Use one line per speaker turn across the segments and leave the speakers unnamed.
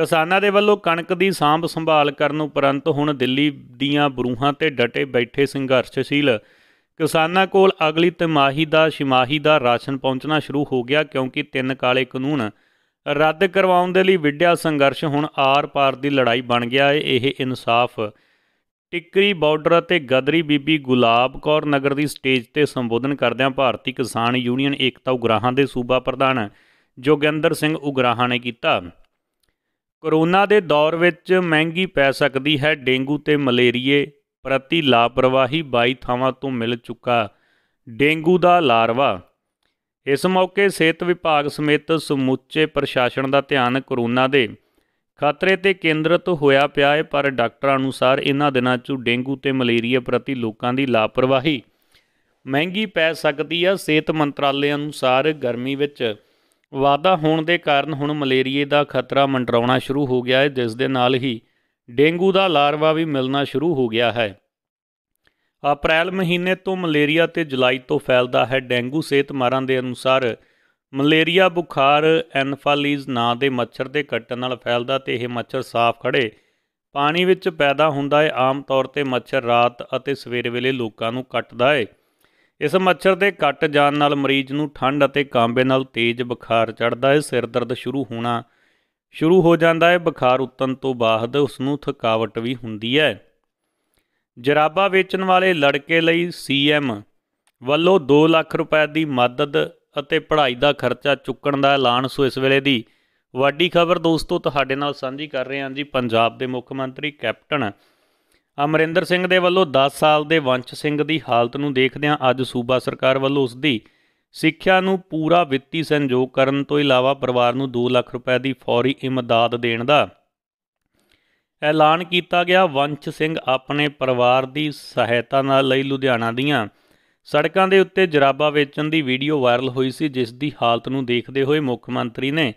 ਕਿਸਾਨਾਂ ਦੇ ਵੱਲੋਂ ਕਣਕ ਦੀ ਸਾਂਭ ਸੰਭਾਲ ਕਰਨ ਉਪਰੰਤ ਹੁਣ ਦਿੱਲੀ ਦੀਆਂ ਬਰੂਹਾਂ ਤੇ ਡਟੇ ਬੈਠੇ ਸੰਘਰਸ਼ਸ਼ੀਲ ਕਿਸਾਨਾਂ ਕੋਲ ਅਗਲੀ ਤਿਮਾਹੀ ਦਾ ਸ਼ਿਮਾਹੀ ਦਾ ਰਾਸ਼ਨ ਪਹੁੰਚਣਾ ਸ਼ੁਰੂ ਹੋ ਗਿਆ ਕਿਉਂਕਿ ਤਿੰਨ ਕਾਲੇ ਕਾਨੂੰਨ ਰੱਦ ਕਰਵਾਉਣ ਦੇ ਲਈ ਵਿੱਢਿਆ ਸੰਘਰਸ਼ ਹੁਣ ਆਰ-ਪਾਰ ਦੀ ਲੜਾਈ ਬਣ ਗਿਆ ਹੈ ਇਹ ਇਨਸਾਫ ਟਿੱਕਰੀ ਬਾਰਡਰ ਅਤੇ ਗਦਰੀ ਬੀਬੀ ਗੁਲਾਬ ਕੌਰ ਨਗਰ ਦੀ ਸਟੇਜ ਤੇ ਸੰਬੋਧਨ ਕਰਦਿਆਂ ਭਾਰਤੀ ਕਿਸਾਨ ਯੂਨੀਅਨ ਏਕਤਾ ਉਗਰਾਹਾਂ ਦੇ ਸੂਬਾ ਪ੍ਰਧਾਨ ਜੋਗਿੰਦਰ ਸਿੰਘ ਉਗਰਾਹਾਂ ਨੇ ਕੀਤਾ ਕੋਰੋਨਾ ਦੇ ਦੌਰ ਵਿੱਚ ਮਹਿੰਗੀ ਪੈ ਸਕਦੀ ਹੈ ਡੇਂਗੂ ਤੇ ਮਲੇਰੀਏ ਪ੍ਰਤੀ ਲਾਪਰਵਾਹੀ 22 ਥਾਵਾਂ ਤੋਂ ਮਿਲ ਚੁੱਕਾ ਡੇਂਗੂ ਦਾ ਲਾਰਵਾ ਇਸ ਮੌਕੇ ਸਿਹਤ ਵਿਭਾਗ ਸਮੇਤ ਸਮੁੱਚੇ ਪ੍ਰਸ਼ਾਸਨ ਦਾ ਧਿਆਨ ਕੋਰੋਨਾ ਦੇ ਖਤਰੇ ਤੇ ਕੇਂਦਰਿਤ ਹੋਇਆ ਪਿਆ ਹੈ ਪਰ ਡਾਕਟਰਾਂ ਅਨੁਸਾਰ ਇਹਨਾਂ ਦਿਨਾਂ 'ਚ ਡੇਂਗੂ ਤੇ ਮਲੇਰੀਆ ਪ੍ਰਤੀ ਲੋਕਾਂ ਦੀ ਲਾਪਰਵਾਹੀ ਮਹਿੰਗੀ ਪੈ ਸਕਦੀ ਹੈ ਸਿਹਤ ਮੰਤਰਾਲੇ ਅਨੁਸਾਰ ਗਰਮੀ ਵਿੱਚ ਵਾਧਾ ਹੋਣ ਦੇ ਕਾਰਨ ਹੁਣ ਮਲੇਰੀਏ ਦਾ ਖਤਰਾ ਮੰਡਰਾਉਣਾ ਸ਼ੁਰੂ ਹੋ ਗਿਆ ਹੈ ਜਿਸ ਦੇ ਨਾਲ ਹੀ ਡੇਂਗੂ ਦਾ ਲਾਰਵਾ ਵੀ ਮਿਲਣਾ ਸ਼ੁਰੂ ਹੋ ਗਿਆ ਹੈ ਅਪ੍ਰੈਲ ਮਹੀਨੇ ਤੋਂ ਮਲੇਰੀਆ ਤੇ ਜੁਲਾਈ ਤੋਂ ਫੈਲਦਾ ਹੈ ਡੇਂਗੂ ਸਿਹਤਮਾਰਾਂ ਦੇ ਅਨੁਸਾਰ ਮਲੇਰੀਆ ਬੁਖਾਰ ਐਨਫਾਲੀਜ਼ ਨਾਂ ਦੇ ਮੱਛਰ ਦੇ ਕੱਟਣ ਨਾਲ ਫੈਲਦਾ ਤੇ ਇਹ ਮੱਛਰ ਸਾਫ਼ ਖੜੇ ਪਾਣੀ ਵਿੱਚ ਪੈਦਾ ਹੁੰਦਾ ਹੈ ਆਮ ਤੌਰ ਤੇ ਮੱਛਰ ਰਾਤ ਅਤੇ ਸਵੇਰ ਵੇਲੇ ਲੋਕਾਂ ਨੂੰ ਕੱਟਦਾ ਹੈ ਇਸ ਮੱਛਰ ਦੇ ਕੱਟ ਜਾਣ ਨਾਲ ਮਰੀਜ਼ ਨੂੰ ਠੰਡ ਅਤੇ ਕਾਂਬੇ ਨਾਲ ਤੇਜ਼ ਬੁਖਾਰ ਚੜਦਾ ਹੈ ਸਿਰ ਦਰਦ ਸ਼ੁਰੂ ਹੋਣਾ ਸ਼ੁਰੂ ਹੋ ਜਾਂਦਾ ਹੈ ਬੁਖਾਰ ਉਤਨ ਤੋਂ ਬਾਅਦ ਉਸ ਨੂੰ ਥਕਾਵਟ ਵੀ ਹੁੰਦੀ ਹੈ ਜਰਾਬਾ ਵੇਚਣ ਵਾਲੇ ਲੜਕੇ ਲਈ ਸੀਐਮ ਵੱਲੋਂ 2 ਲੱਖ ਰੁਪਏ ਦੀ ਮਦਦ ਅਤੇ ਪੜ੍ਹਾਈ ਦਾ ਖਰਚਾ ਚੁੱਕਣ ਦਾ ਐਲਾਨ ਸੋ ਇਸ ਵੇਲੇ ਦੀ ਵੱਡੀ ਖਬਰ ਦੋਸਤੋ ਤੁਹਾਡੇ ਨਾਲ ਸਾਂਝੀ ਕਰ ਰਹੇ ਹਾਂ ਜੀ ਪੰਜਾਬ ਦੇ ਮੁੱਖ ਮੰਤਰੀ ਕੈਪਟਨ ਅਮਰਿੰਦਰ ਸਿੰਘ ਦੇ ਵੱਲੋਂ 10 ਸਾਲ ਦੇ ਵੰਚ ਸਿੰਘ ਦੀ ਹਾਲਤ ਨੂੰ ਦੇਖਦਿਆਂ ਅੱਜ ਸੂਬਾ ਸਰਕਾਰ ਵੱਲੋਂ ਉਸ ਦੀ ਸਿੱਖਿਆ ਨੂੰ ਪੂਰਾ ਵਿੱਤੀ ਸਹਿਯੋਗ ਕਰਨ ਤੋਂ ਇਲਾਵਾ ਪਰਿਵਾਰ ਨੂੰ 2 ਲੱਖ ਰੁਪਏ ਦੀ ਫੌਰੀ ਇਮਦਾਦ ਦੇਣ ਦਾ ਐਲਾਨ ਕੀਤਾ ਗਿਆ ਵੰਚ ਸਿੰਘ ਆਪਣੇ ਪਰਿਵਾਰ ਦੀ ਸਹਾਇਤਾ ਨਾਲ ਲਈ ਲੁਧਿਆਣਾ ਦੀਆਂ ਸੜਕਾਂ ਦੇ ਉੱਤੇ ਜਰਾਬਾ ਵੇਚਣ ਦੀ ਵੀਡੀਓ ਵਾਇਰਲ ਹੋਈ ਸੀ ਜਿਸ ਦੀ ਹਾਲਤ ਨੂੰ ਦੇਖਦੇ ਹੋਏ ਮੁੱਖ ਮੰਤਰੀ ਨੇ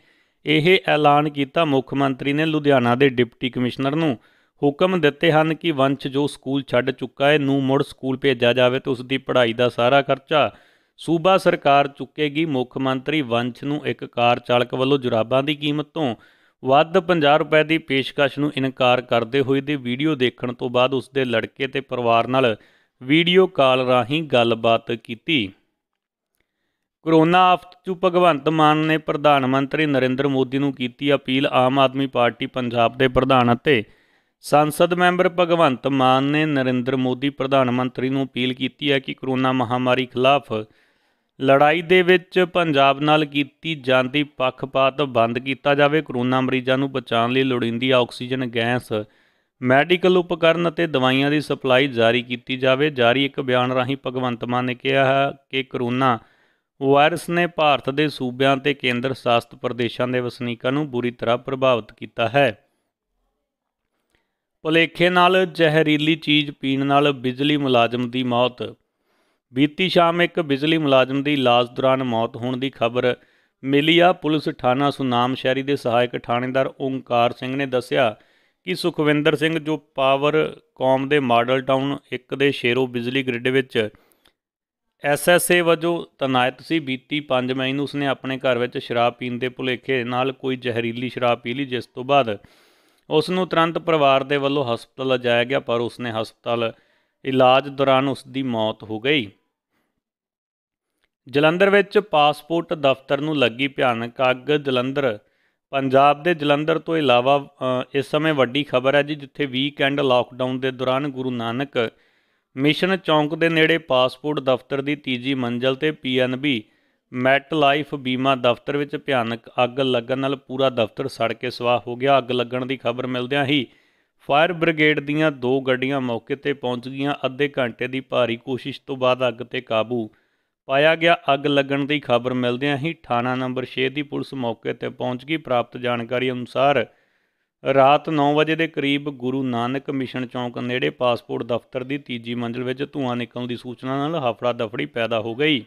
ਇਹ ਐਲਾਨ ਕੀਤਾ ਮੁੱਖ ਮੰਤਰੀ ਨੇ ਲੁਧਿਆਣਾ ਦੇ ਡਿਪਟੀ ਕਮਿਸ਼ਨਰ ਨੂੰ ਹੁਕਮ ਦਿੱਤੇ ਹਨ ਕਿ ਵੰਸ਼ ਜੋ ਸਕੂਲ ਛੱਡ ਚੁੱਕਾ ਹੈ ਨੂੰ ਮੁੜ ਸਕੂਲ ਭੇਜਿਆ ਜਾਵੇ ਤੇ ਉਸ ਦੀ ਪੜ੍ਹਾਈ ਦਾ ਸਾਰਾ ਖਰਚਾ ਸੂਬਾ ਸਰਕਾਰ ਚੁੱਕੇਗੀ ਮੁੱਖ ਮੰਤਰੀ ਵੰਸ਼ ਨੂੰ ਇੱਕ ਕਾਰ ਚਾਲਕ ਵੱਲੋਂ ਜੁਰਾਬਾਂ ਦੀ ਕੀਮਤ ਤੋਂ ਵੱਧ 50 ਰੁਪਏ ਦੀ ਪੇਸ਼ਕਸ਼ ਨੂੰ ਇਨਕਾਰ ਕਰਦੇ ਹੋਏ ਦੀ ਵੀਡੀਓ ਦੇਖਣ ਤੋਂ ਬਾਅਦ ਉਸ ਦੇ ਲੜਕੇ ਤੇ ਪਰਿਵਾਰ ਨਾਲ ਵੀਡੀਓ ਕਾਲ ਰਾਹੀਂ ਗੱਲਬਾਤ ਕੀਤੀ ਕਰੋਨਾ ਆਫਤ 'ਚ ਭਗਵੰਤ ਮਾਨ ਨੇ ਪ੍ਰਧਾਨ ਮੰਤਰੀ ਨਰਿੰਦਰ ਮੋਦੀ ਨੂੰ ਕੀਤੀ ਅਪੀਲ ਆਮ ਆਦਮੀ ਪਾਰਟੀ ਪੰਜਾਬ ਦੇ ਪ੍ਰਧਾਨ ਅਤੇ ਸੰਸਦ ਮੈਂਬਰ ਭਗਵੰਤ ਮਾਨ ਨੇ ਨਰਿੰਦਰ ਮੋਦੀ ਪ੍ਰਧਾਨ ਮੰਤਰੀ ਨੂੰ ਅਪੀਲ ਕੀਤੀ ਹੈ ਕਿ ਕਰੋਨਾ ਮਹਾਮਾਰੀ ਖਿਲਾਫ ਲੜਾਈ ਦੇ ਵਿੱਚ ਪੰਜਾਬ ਨਾਲ ਕੀਤੀ ਜਾਂਦੀ ਪੱਖਪਾਤ ਬੰਦ ਕੀਤਾ ਜਾਵੇ ਕਰੋਨਾ ਮਰੀਜ਼ਾਂ ਨੂੰ ਬਚਾਉਣ ਲਈ ਲੋੜੀਂਦੀ ਆਕਸੀਜਨ ਗੈਸ ਮੈਡੀਕਲ ਉਪਕਰਨ ਅਤੇ ਦਵਾਈਆਂ ਦੀ ਸਪਲਾਈ ਜਾਰੀ ਕੀਤੀ ਜਾਵੇ ਜਾਰੀ ਇੱਕ ਬਿਆਨ ਰਾਹੀਂ ਭਗਵੰਤ ਮਾਨ ਨੇ ਕਿਹਾ ਹੈ ਕਿ ਕਰੋਨਾ ਵਾਇਰਸ ਨੇ ਭਾਰਤ ਦੇ ਸੂਬਿਆਂ ਤੇ ਕੇਂਦਰ ਸ਼ਾਸਤ ਪ੍ਰਦੇਸ਼ਾਂ ਦੇ ਵਸਨੀਕਾਂ ਨੂੰ ਬੁਰੀ ਤਰ੍ਹਾਂ ਪ੍ਰਭਾਵਿਤ ਕੀਤਾ ਹੈ ਭੁਲੇਖੇ ਨਾਲ ਜ਼ਹਿਰੀਲੀ ਚੀਜ਼ ਪੀਣ ਨਾਲ ਬਿਜਲੀ ਮੁਲਾਜ਼ਮ ਦੀ ਮੌਤ ਬੀਤੀ ਸ਼ਾਮ ਇੱਕ ਬਿਜਲੀ ਮੁਲਾਜ਼ਮ ਦੀ ਲਾਸ਼ ਦੌਰਾਨ ਮੌਤ ਹੋਣ ਦੀ ਖਬਰ ਮਿਲੀ ਆ ਪੁਲਿਸ ਥਾਣਾ ਸੁਨਾਮ ਸ਼ਹਿਰੀ ਦੇ ਸਹਾਇਕ ਥਾਣੇਦਾਰ ਓੰਕਾਰ ਸਿੰਘ ਨੇ ਦੱਸਿਆ ਕਿ ਸੁਖਵਿੰਦਰ ਸਿੰਘ ਜੋ ਪਾਵਰ ਕਾਮ ਦੇ ਮਾਡਲ ਟਾਊਨ 1 ਦੇ ਸ਼ੇਰੋ ਬਿਜਲੀ ਗ੍ਰਿਡ ਵਿੱਚ ਐਸਐਸਏ ਵਜੋਂ ਤਨਾਇਤ ਸੀ ਬੀਤੀ 5 ਮਈ ਨੂੰ ਉਸਨੇ ਆਪਣੇ ਘਰ ਵਿੱਚ ਸ਼ਰਾਬ ਪੀਣ ਦੇ ਭੁਲੇਖੇ ਨਾਲ ਕੋਈ ਜ਼ਹਿਰੀਲੀ ਸ਼ਰਾਬ ਪੀ ਲਈ ਜਿਸ ਤੋਂ ਬਾਅਦ ਉਸ ਨੂੰ ਤੁਰੰਤ ਪਰਿਵਾਰ ਦੇ ਵੱਲੋਂ ਹਸਪਤਾਲ ਲਿਜਾਇਆ ਗਿਆ ਪਰ ਉਸਨੇ ਹਸਪਤਾਲ ਇਲਾਜ ਦੌਰਾਨ ਉਸ ਦੀ ਮੌਤ ਹੋ ਗਈ ਜਲੰਧਰ ਵਿੱਚ ਪਾਸਪੋਰਟ ਦਫ਼ਤਰ ਨੂੰ ਲੱਗੀ ਭਿਆਨਕ ਅੱਗ ਜਲੰਧਰ ਪੰਜਾਬ ਦੇ ਜਲੰਧਰ ਤੋਂ ਇਲਾਵਾ ਇਸ ਸਮੇਂ ਵੱਡੀ ਖਬਰ ਹੈ ਜੀ ਜਿੱਥੇ ਵੀਕਐਂਡ ਲਾਕਡਾਊਨ ਦੇ ਦੌਰਾਨ ਗੁਰੂ ਨਾਨਕ ਮਿਸ਼ਨ ਚੌਂਕ ਦੇ ਨੇੜੇ ਪਾਸਪੋਰਟ ਦਫ਼ਤਰ ਦੀ ਤੀਜੀ ਮੰਜ਼ਲ ਤੇ ਪੀਐਨਬੀ ਮੈਟ ਲਾਈਫ ਬੀਮਾ ਦਫ਼ਤਰ ਵਿੱਚ ਭਿਆਨਕ ਅੱਗ ਲੱਗਣ ਨਾਲ ਪੂਰਾ ਦਫ਼ਤਰ ਸੜ ਕੇ ਸਵਾਹ ਹੋ ਗਿਆ ਅੱਗ ਲੱਗਣ ਦੀ ਖਬਰ ਮਿਲਦਿਆਂ ਹੀ ਫਾਇਰ ਬ੍ਰਿਗੇਡ ਦੀਆਂ ਦੋ ਗੱਡੀਆਂ ਮੌਕੇ ਤੇ ਪਹੁੰਚ ਗਈਆਂ ਅੱਧੇ ਘੰਟੇ ਦੀ ਭਾਰੀ ਕੋਸ਼ਿਸ਼ ਤੋਂ ਬਾਅਦ ਅੱਗ ਤੇ ਕਾਬੂ ਪਾਇਆ ਗਿਆ ਅੱਗ ਲੱਗਣ ਦੀ ਖਬਰ ਮਿਲਦਿਆਂ ਹੀ ਥਾਣਾ ਨੰਬਰ 6 ਦੀ ਪੁਲਿਸ ਮੌਕੇ ਤੇ ਪਹੁੰਚ ਗਈ ਪ੍ਰਾਪਤ ਜਾਣਕਾਰੀ ਅਨੁਸਾਰ ਰਾਤ 9 ਵਜੇ ਦੇ ਕਰੀਬ ਗੁਰੂ ਨਾਨਕ ਮਿਸ਼ਨ ਚੌਂਕ ਨੇੜੇ ਪਾਸਪੋਰਟ ਦਫ਼ਤਰ ਦੀ ਤੀਜੀ ਮੰਜ਼ਲ ਵਿੱਚ ਧੂਆਂ ਨਿਕਲਣ ਦੀ ਸੂਚਨਾ ਨਾਲ ਹਫੜਾ ਦਫੜੀ ਪੈਦਾ ਹੋ ਗਈ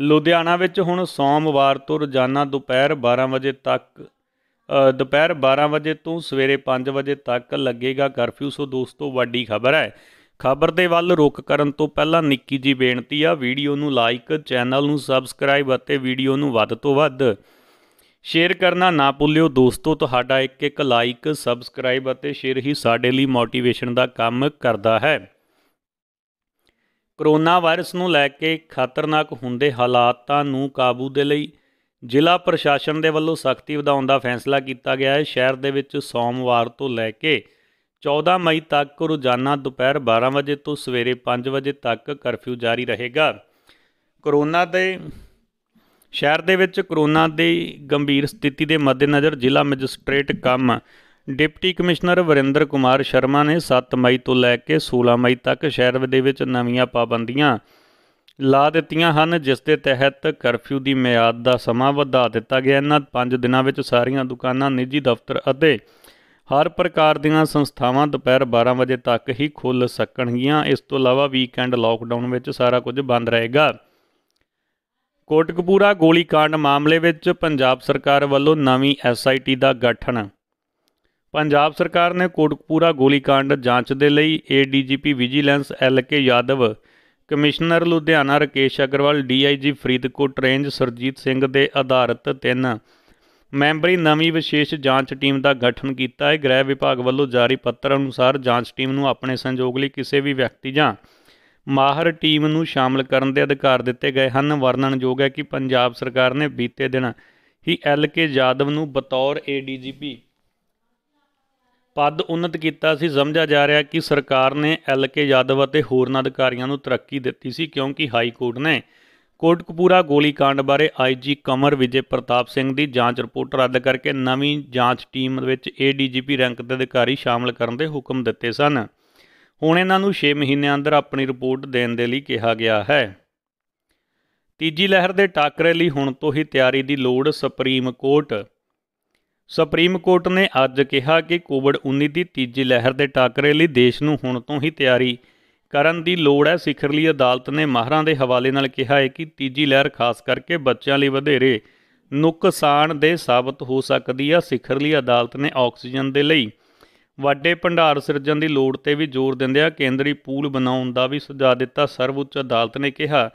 ਲੁਧਿਆਣਾ ਵਿੱਚ ਹੁਣ ਸੋਮਵਾਰ ਤੋਂ ਰੋਜ਼ਾਨਾ ਦੁਪਹਿਰ 12 ਵਜੇ ਤੱਕ ਦੁਪਹਿਰ 12 ਵਜੇ ਤੋਂ ਸਵੇਰੇ 5 ਵਜੇ ਤੱਕ ਲੱਗੇਗਾ ਕਰਫਿਊ ਸੋ ਦੋਸਤੋ ਵੱਡੀ ਖਬਰ ਹੈ ਖਬਰ ਦੇ ਵੱਲ ਰੁਕ ਕਰਨ ਤੋਂ ਪਹਿਲਾਂ ਨਿੱਕੀ ਜੀ ਬੇਨਤੀ ਆ ਵੀਡੀਓ ਨੂੰ ਲਾਈਕ ਚੈਨਲ ਨੂੰ ਸਬਸਕ੍ਰਾਈਬ ਅਤੇ ਵੀਡੀਓ ਨੂੰ ਵੱਧ ਤੋਂ ਵੱਧ ਸ਼ੇਅਰ ਕਰਨਾ ਨਾ ਭੁੱਲਿਓ ਦੋਸਤੋ ਤੁਹਾਡਾ ਇੱਕ ਇੱਕ ਲਾਈਕ ਸਬਸਕ੍ਰਾਈਬ ਅਤੇ ਸ਼ੇਅਰ ਹੀ ਸਾਡੇ ਲਈ ਮੋਟੀਵੇਸ਼ਨ ਦਾ ਕੰਮ ਕਰਦਾ ਹੈ ਕਰੋਨਾ ਵਾਇਰਸ ਨੂੰ ਲੈ ਕੇ ਖਤਰਨਾਕ ਹੁੰਦੇ ਹਾਲਾਤਾਂ ਨੂੰ ਕਾਬੂ ਦੇ ਲਈ ਜ਼ਿਲ੍ਹਾ ਪ੍ਰਸ਼ਾਸਨ ਦੇ ਵੱਲੋਂ ਸਖਤੀ ਵਧਾਉਣ ਦਾ ਫੈਸਲਾ ਕੀਤਾ ਗਿਆ ਹੈ ਸ਼ਹਿਰ ਦੇ ਵਿੱਚ ਸੋਮਵਾਰ ਤੋਂ ਲੈ ਕੇ 14 ਮਈ ਤੱਕ ਰੋਜ਼ਾਨਾ ਦੁਪਹਿਰ 12 ਵਜੇ ਤੋਂ ਸਵੇਰੇ 5 ਵਜੇ ਤੱਕ ਕਰਫਿਊ ਜਾਰੀ ਰਹੇਗਾ ਕਰੋਨਾ ਦੇ ਸ਼ਹਿਰ ਦੇ ਵਿੱਚ ਕਰੋਨਾ ਦੀ ਗੰਭੀਰ ਸਥਿਤੀ ਦੇ ਮੱਦੇਨਜ਼ਰ ਜ਼ਿਲ੍ਹਾ magistrate cum deputy commissioner Varinder Kumar Sharma ਨੇ 7 ਮਈ ਤੋਂ ਲੈ ਕੇ 16 ਮਈ ਤੱਕ ਸ਼ਹਿਰ ਦੇ ਵਿੱਚ ਨਵੀਆਂ ਪਾਬੰਦੀਆਂ ਲਾ ਦਿੱਤੀਆਂ ਹਨ ਜਿਸ ਦੇ ਤਹਿਤ ਕਰਫਿਊ ਦੀ ਮਿਆਦ ਦਾ ਸਮਾਂ ਵਧਾ ਦਿੱਤਾ ਗਿਆ ਇਹਨਾਂ 5 ਦਿਨਾਂ ਵਿੱਚ ਸਾਰੀਆਂ ਦੁਕਾਨਾਂ ਨਿੱਜੀ ਦਫ਼ਤਰ ਅਤੇ ਹਰ ਪ੍ਰਕਾਰ ਦੀਆਂ ਸੰਸਥਾਵਾਂ ਦੁਪਹਿਰ 12 ਵਜੇ ਤੱਕ ਹੀ ਖੁੱਲ ਸਕਣਗੀਆਂ ਇਸ ਤੋਂ ਇਲਾਵਾ ਵੀਕਐਂਡ ਲਾਕਡਾਊਨ ਵਿੱਚ ਸਾਰਾ ਕੁਝ ਬੰਦ ਰਹੇਗਾ ਕੋਟਕਪੂਰਾ ਗੋਲੀਕਾਂਡ ਮਾਮਲੇ ਵਿੱਚ ਪੰਜਾਬ ਸਰਕਾਰ ਵੱਲੋਂ ਨਵੀਂ ਐਸਆਈਟੀ ਦਾ ਗਠਨ ਪੰਜਾਬ ਸਰਕਾਰ ਨੇ ਕੋਟਕਪੂਰਾ ਗੋਲੀकांड ਜਾਂਚ ਦੇ ਲਈ ADGP vigilance L K Yadav commissioner Ludhiana Rakesh Agarwal DIG Faridkot range Surjit Singh ਦੇ ਆਧਾਰਿਤ ਤਿੰਨ ਮੈਂਬਰੀ ਨਵੀਂ ਵਿਸ਼ੇਸ਼ ਜਾਂਚ ਟੀਮ ਦਾ ਗਠਨ ਕੀਤਾ ਹੈ ਗ੍ਰਹਿ ਵਿਭਾਗ ਵੱਲੋਂ ਜਾਰੀ ਪੱਤਰ ਅਨੁਸਾਰ ਜਾਂਚ ਟੀਮ ਨੂੰ ਆਪਣੇ ਸੰਯੋਗ ਲਈ ਕਿਸੇ ਵੀ ਵਿਅਕਤੀ ਜਾਂ ਮਾਹਰ ਟੀਮ ਨੂੰ ਸ਼ਾਮਲ ਕਰਨ ਦੇ ਅਧਿਕਾਰ ਦਿੱਤੇ ਗਏ ਹਨ ਵਰਣਨਯੋਗ ਹੈ ਕਿ ਪੰਜਾਬ ਸਰਕਾਰ ਨੇ ਬੀਤੇ ਦਿਨ ਹੀ ਐਲ ਕੇ ਯਾਦਵ ਨੂੰ ਬਤੌਰ ਏਡੀਜੀਪੀ ਪਦ ਉન્નਤ ਕੀਤਾ ਸੀ ਸਮਝਿਆ ਜਾ ਰਿਹਾ ਕਿ ਸਰਕਾਰ ਨੇ ਐਲ ਕੇ ਯਾਦਵ ਅਤੇ ਹੋਰਨਾਂ ਅਧਿਕਾਰੀਆਂ ਨੂੰ ਤਰੱਕੀ ਦਿੱਤੀ ਸੀ ਕਿਉਂਕਿ ਹਾਈ ਕੋਰਟ ਨੇ ਕੋਟਕਪੂਰਾ ਗੋਲੀकांड ਬਾਰੇ ਆਈਜੀ ਕਮਰ ਵਿਜੇ ਪ੍ਰਤਾਪ ਸਿੰਘ ਦੀ ਜਾਂਚ ਰਿਪੋਰਟ ਰੱਦ ਕਰਕੇ ਨਵੀਂ ਜਾਂਚ ਟੀਮ ਵਿੱਚ ਏਡੀਜੀਪੀ ਰੈਂਕ ਦੇ ਅਧਿਕਾਰੀ ਸ਼ਾਮਲ ਕਰਨ ਦੇ ਹੁਕਮ ਦਿੱਤੇ ਸਨ ਹੁਣ ਇਹਨਾਂ ਨੂੰ 6 ਮਹੀਨਿਆਂ ਅੰਦਰ ਆਪਣੀ ਰਿਪੋਰਟ ਦੇਣ ਦੇ ਲਈ ਕਿਹਾ ਗਿਆ ਹੈ ਤੀਜੀ ਲਹਿਰ ਦੇ ਟਾਕਰੇ ਲਈ ਹੁਣ ਤੋਂ ਹੀ ਤਿਆਰੀ ਦੀ ਲੋੜ ਸੁਪਰੀਮ ਕੋਰਟ ਸੁਪਰੀਮ ਕੋਰਟ ਨੇ ਅੱਜ ਕਿਹਾ ਕਿ ਕੋਵਿਡ-19 ਦੀ ਤੀਜੀ ਲਹਿਰ ਦੇ ਟਾਕਰੇ ਲਈ ਦੇਸ਼ ਨੂੰ ਹੁਣ ਤੋਂ ਹੀ ਤਿਆਰੀ ਕਰਨ ਦੀ ਲੋੜ ਹੈ ਸਿਖਰਲੀ ਅਦਾਲਤ ਨੇ ਮਾਹਰਾਂ ਦੇ ਹਵਾਲੇ ਨਾਲ ਕਿਹਾ ਹੈ ਕਿ ਤੀਜੀ ਲਹਿਰ ਖਾਸ ਕਰਕੇ ਬੱਚਿਆਂ ਲਈ ਵਧੇਰੇ ਨੁਕਸਾਨ ਦੇ ਸਾਬਤ ਹੋ ਸਕਦੀ ਹੈ ਸਿਖਰਲੀ ਅਦਾਲਤ ਨੇ ਆਕਸੀਜਨ ਦੇ ਲਈ ਵੱਡੇ ਭੰਡਾਰ ਸਿਰਜਣ ਦੀ ਲੋੜ ਤੇ ਵੀ ਜ਼ੋਰ ਦਿੰਦਿਆਂ ਕੇਂਦਰੀ ਪੂਲ ਬਣਾਉਣ ਦਾ ਵੀ ਸੁਝਾਅ ਦਿੱਤਾ ਸਰਵਉੱਚ ਅਦਾਲਤ ਨੇ ਕਿਹਾ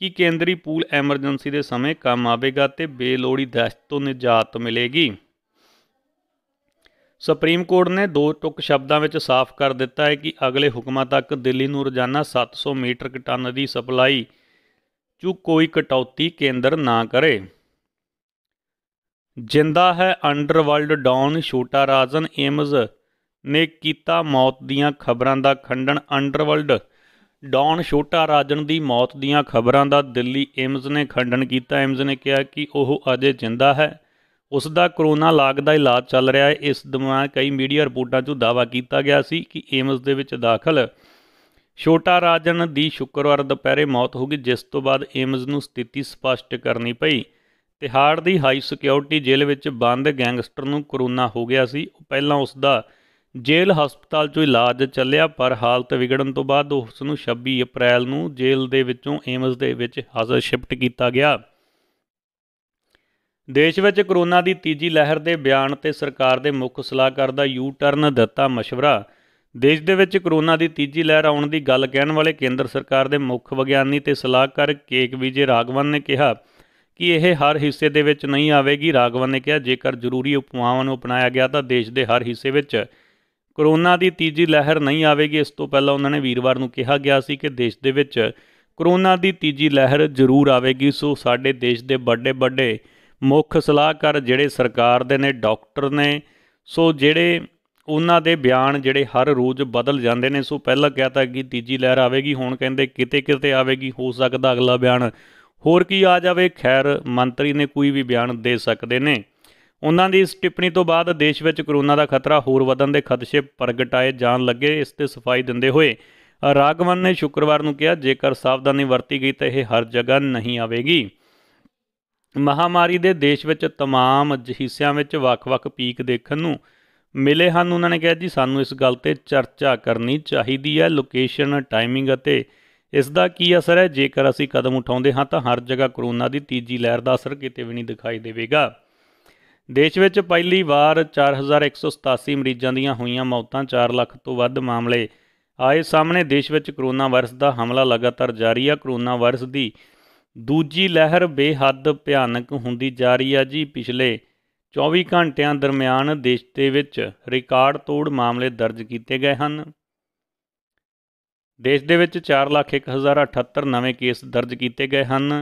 ਕਿ ਕੇਂਦਰੀ ਪੂਲ ਐਮਰਜੈਂਸੀ ਦੇ ਸਮੇਂ ਕੰਮ ਆਵੇਗਾ ਤੇ ਬੇਲੋੜੀ ਦਹਿਸ਼ਤ ਤੋਂ ਨਿਜਾਤ ਮਿਲੇਗੀ ਸੁਪਰੀਮ ਕੋਰਟ ਨੇ ਦੋ ਟੁਕ ਸ਼ਬਦਾਂ ਵਿੱਚ ਸਾਫ਼ ਕਰ ਦਿੱਤਾ ਹੈ ਕਿ ਅਗਲੇ ਹੁਕਮਾਂ ਤੱਕ ਦਿੱਲੀ ਨੂੰ ਰੋਜ਼ਾਨਾ 700 ਮੀਟਰ ਟਨ ਦੀ ਸਪਲਾਈ 'ਚ ਕੋਈ ਕਟੌਤੀ ਕੇਂਦਰ ਨਾ ਕਰੇ ਜਿੰਦਾ ਹੈ ਅੰਡਰਵਰਲਡ ਡਾਊਨ ਛੋਟਾ ਰਾਜਨ ਏਮਜ਼ ਨੇ ਕੀਤਾ ਮੌਤ ਦੀਆਂ ਖਬਰਾਂ ਦਾ ਖੰਡਨ ਅੰਡਰਵਰਲਡ ਡਾਊਨ ਛੋਟਾ ਰਾਜਨ ਦੀ ਮੌਤ ਦੀਆਂ ਖਬਰਾਂ ਦਾ ਦਿੱਲੀ ਏਮਜ਼ ਨੇ ਖੰਡਨ ਕੀਤਾ ਏਮਜ਼ ਨੇ ਕਿਹਾ ਕਿ ਉਹ ਅਜੇ ਜਿੰਦਾ ਹੈ ਉਸ ਦਾ ਕਰੋਨਾ ਲਾਗ ਦਾ ਇਲਾਜ ਚੱਲ ਰਿਹਾ ਹੈ ਇਸ ਦਮਾ ਕਈ ਮੀਡੀਆ ਰਿਪੋਰਟਾਂ 'ਚ ਦਾਵਾ ਕੀਤਾ ਗਿਆ ਸੀ ਕਿ ਏਮਸ ਦੇ ਵਿੱਚ ਦਾਖਲ ਛੋਟਾ ਰਾਜਨ ਦੀ ਸ਼ੁੱਕਰਵਾਰ ਦੁਪਹਿਰੇ ਮੌਤ ਹੋ ਗਈ ਜਿਸ ਤੋਂ ਬਾਅਦ ਏਮਸ ਨੂੰ ਸਥਿਤੀ ਸਪਸ਼ਟ ਕਰਨੀ ਪਈ ਤਿਹਾੜ ਦੀ ਹਾਈ ਸਿਕਿਉਰਿਟੀ ਜੇਲ੍ਹ ਵਿੱਚ ਬੰਦ ਗੈਂਗਸਟਰ ਨੂੰ ਕਰੋਨਾ ਹੋ ਗਿਆ ਸੀ ਪਹਿਲਾਂ ਉਸ ਦਾ ਜੇਲ੍ਹ ਹਸਪਤਾਲ 'ਚੋਂ ਇਲਾਜ ਚੱਲਿਆ ਪਰ ਹਾਲਤ ਵਿਗੜਨ ਤੋਂ ਬਾਅਦ ਉਸ ਨੂੰ 26 ਅਪ੍ਰੈਲ ਨੂੰ ਜੇਲ੍ਹ ਦੇ ਵਿੱਚੋਂ ਏਮਸ ਦੇ ਵਿੱਚ ਹਾਜ਼ਰ ਸ਼ਿਫਟ ਕੀਤਾ ਗਿਆ ਦੇਸ਼ ਵਿੱਚ ਕਰੋਨਾ ਦੀ ਤੀਜੀ ਲਹਿਰ ਦੇ ਬਿਆਨ ਤੇ ਸਰਕਾਰ ਦੇ ਮੁੱਖ ਸਲਾਹਕਾਰ ਦਾ ਯੂ ਟਰਨ ਦਿੱਤਾ مشਵਰਾ ਦੇਸ਼ ਦੇ ਵਿੱਚ ਕਰੋਨਾ ਦੀ ਤੀਜੀ ਲਹਿਰ ਆਉਣ ਦੀ ਗੱਲ ਕਹਿਣ ਵਾਲੇ ਕੇਂਦਰ ਸਰਕਾਰ ਦੇ ਮੁੱਖ ਵਿਗਿਆਨੀ ਤੇ ਸਲਾਹਕਾਰ ਕੇਕ ਵਿਜੇ ਰਾਗਵਨ ਨੇ ਕਿਹਾ ਕਿ ਇਹ ਹਰ ਹਿੱਸੇ ਦੇ ਵਿੱਚ ਨਹੀਂ ਆਵੇਗੀ ਰਾਗਵਨ ਨੇ ਕਿਹਾ ਜੇਕਰ ਜ਼ਰੂਰੀ ਉਪਾਵਾਂ ਨੂੰ ਅਪਣਾਇਆ ਗਿਆ ਤਾਂ ਦੇਸ਼ ਦੇ ਹਰ ਹਿੱਸੇ ਵਿੱਚ ਕਰੋਨਾ ਦੀ ਤੀਜੀ ਲਹਿਰ ਨਹੀਂ ਆਵੇਗੀ ਇਸ ਤੋਂ ਪਹਿਲਾਂ ਉਹਨਾਂ ਨੇ ਵੀਰਵਾਰ ਨੂੰ ਕਿਹਾ ਗਿਆ ਸੀ ਕਿ ਦੇਸ਼ ਦੇ ਵਿੱਚ ਕਰੋਨਾ ਦੀ ਤੀਜੀ ਲਹਿਰ ਜ਼ਰੂਰ ਆਵੇਗੀ ਸੋ ਸਾਡੇ ਦੇਸ਼ ਦੇ ਵੱਡੇ ਵੱਡੇ ਮੁੱਖ ਸਲਾਹਕਾਰ ਜਿਹੜੇ ਸਰਕਾਰ ਦੇ ਨੇ ਡਾਕਟਰ ਨੇ ਸੋ ਜਿਹੜੇ ਉਹਨਾਂ ਦੇ ਬਿਆਨ ਜਿਹੜੇ ਹਰ ਰੋਜ਼ ਬਦਲ ਜਾਂਦੇ ਨੇ ਸੋ ਪਹਿਲਾਂ ਕਿਹਾ ਤਾਂ ਕਿ ਤੀਜੀ ਲਹਿਰ ਆਵੇਗੀ ਹੁਣ ਕਹਿੰਦੇ ਕਿਤੇ ਕਿਤੇ ਆਵੇਗੀ ਹੋ ਸਕਦਾ ਅਗਲਾ ਬਿਆਨ ਹੋਰ ਕੀ ਆ ਜਾਵੇ ਖੈਰ ਮੰਤਰੀ ਨੇ ਕੋਈ ਵੀ ਬਿਆਨ ਦੇ ਸਕਦੇ ਨੇ ਉਹਨਾਂ ਦੀ ਇਸ ਟਿੱਪਣੀ ਤੋਂ ਬਾਅਦ ਦੇਸ਼ ਵਿੱਚ ਕਰੋਨਾ ਦਾ ਖਤਰਾ ਹੋਰ ਵਧਣ ਦੇ ਖਦਸ਼ੇ ਪ੍ਰਗਟਾਏ ਜਾਣ ਲੱਗੇ ਇਸ ਤੇ ਸਫਾਈ ਦਿੰਦੇ ਹੋਏ ਰਾਗਵਨ ਨੇ ਸ਼ੁੱਕਰਵਾਰ ਨੂੰ ਕਿਹਾ ਜੇਕਰ ਸਾਵਧਾਨੀ ਵਰਤੀ ਗਈ ਤਾਂ ਇਹ ਹਰ ਜਗ੍ਹਾ ਨਹੀਂ ਆਵੇਗੀ ਮਹਾਮਾਰੀ ਦੇ ਦੇਸ਼ ਵਿੱਚ तमाम ਹਿੱਸਿਆਂ ਵਿੱਚ ਵੱਖ-ਵੱਖ ਪੀਕ ਦੇਖਣ ਨੂੰ ਮਿਲੇ ਹਨ ਉਹਨਾਂ ਨੇ ਕਿਹਾ ਜੀ ਸਾਨੂੰ ਇਸ ਗੱਲ ਤੇ ਚਰਚਾ ਕਰਨੀ ਚਾਹੀਦੀ ਹੈ ਲੋਕੇਸ਼ਨ ਟਾਈਮਿੰਗ ਅਤੇ ਇਸ ਦਾ ਕੀ ਅਸਰ ਹੈ ਜੇਕਰ ਅਸੀਂ ਕਦਮ ਉਠਾਉਂਦੇ ਹਾਂ ਤਾਂ ਹਰ ਜਗ੍ਹਾ ਕਰੋਨਾ ਦੀ ਤੀਜੀ ਲਹਿਰ ਦਾ ਅਸਰ ਕਿਤੇ ਵੀ ਨਹੀਂ ਦਿਖਾਈ ਦੇਵੇਗਾ ਦੇਸ਼ ਵਿੱਚ ਪਹਿਲੀ ਵਾਰ 4187 ਮਰੀਜ਼ਾਂ ਦੀਆਂ ਹੋਈਆਂ ਮੌਤਾਂ 4 ਲੱਖ ਤੋਂ ਵੱਧ ਮਾਮਲੇ ਆਏ ਸਾਹਮਣੇ ਦੇਸ਼ ਵਿੱਚ ਕਰੋਨਾ ਵਾਇਰਸ ਦਾ ਹਮਲਾ ਲਗਾਤਾਰ ਜਾਰੀ ਹੈ ਕਰੋਨਾ ਵਾਇਰਸ ਦੀ ਦੂਜੀ ਲਹਿਰ ਬੇਹੱਦ ਭਿਆਨਕ ਹੁੰਦੀ ਜਾ ਰਹੀ ਆ ਜੀ ਪਿਛਲੇ 24 ਘੰਟਿਆਂ ਦਰਮਿਆਨ ਦੇਸ਼ ਦੇ ਵਿੱਚ ਰਿਕਾਰਡ ਤੋੜ ਮਾਮਲੇ ਦਰਜ ਕੀਤੇ ਗਏ ਹਨ ਦੇਸ਼ ਦੇ ਵਿੱਚ 4,1078 ਨਵੇਂ ਕੇਸ ਦਰਜ ਕੀਤੇ ਗਏ ਹਨ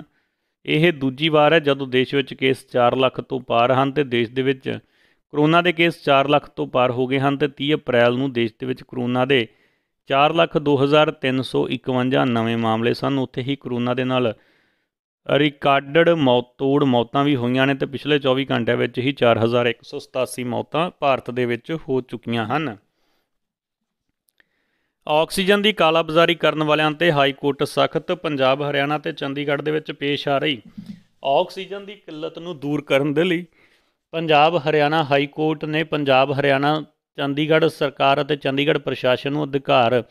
ਇਹ ਦੂਜੀ ਵਾਰ ਹੈ ਜਦੋਂ ਦੇਸ਼ ਵਿੱਚ ਕੇਸ 4 ਲੱਖ ਤੋਂ ਪਾਰ ਹਨ ਤੇ ਦੇਸ਼ ਦੇ ਵਿੱਚ ਕਰੋਨਾ ਦੇ ਕੇਸ 4 ਲੱਖ ਤੋਂ ਪਾਰ ਹੋ ਗਏ ਹਨ ਤੇ 30 ਅਪ੍ਰੈਲ ਨੂੰ ਦੇਸ਼ ਦੇ ਵਿੱਚ ਕਰੋਨਾ ਦੇ 4,2351 ਨਵੇਂ ਮਾਮਲੇ ਸਨ ਉੱਥੇ ਹੀ ਕਰੋਨਾ ਦੇ ਨਾਲ ਰਿਕਾਰਡਡ ਮੌਤ ਤੋੜ ਮੌਤਾਂ ਵੀ ਹੋਈਆਂ ਨੇ ਤੇ ਪਿਛਲੇ 24 ਘੰਟਿਆਂ ਵਿੱਚ ਹੀ 4187 ਮੌਤਾਂ ਭਾਰਤ ਦੇ ਵਿੱਚ ਹੋ ਚੁੱਕੀਆਂ ਹਨ ਆਕਸੀਜਨ ਦੀ ਕਾਲਾਬਾਜ਼ਾਰੀ ਕਰਨ ਵਾਲਿਆਂ ਤੇ ਹਾਈ ਕੋਰਟ ਸਖਤ ਪੰਜਾਬ ਹਰਿਆਣਾ ਤੇ ਚੰਡੀਗੜ੍ਹ ਦੇ ਵਿੱਚ ਪੇਸ਼ ਆ ਰਹੀ ਆਕਸੀਜਨ ਦੀ ਕਿੱਲਤ ਨੂੰ ਦੂਰ ਕਰਨ ਦੇ ਲਈ ਪੰਜਾਬ ਹਰਿਆਣਾ ਹਾਈ ਕੋਰਟ ਨੇ ਪੰਜਾਬ ਹਰਿਆਣਾ ਚੰਡੀਗੜ੍ਹ ਸਰਕਾਰ ਅਤੇ ਚੰਡੀਗੜ੍ਹ ਪ੍ਰਸ਼ਾਸਨ ਨੂੰ ਅਧਿਕਾਰ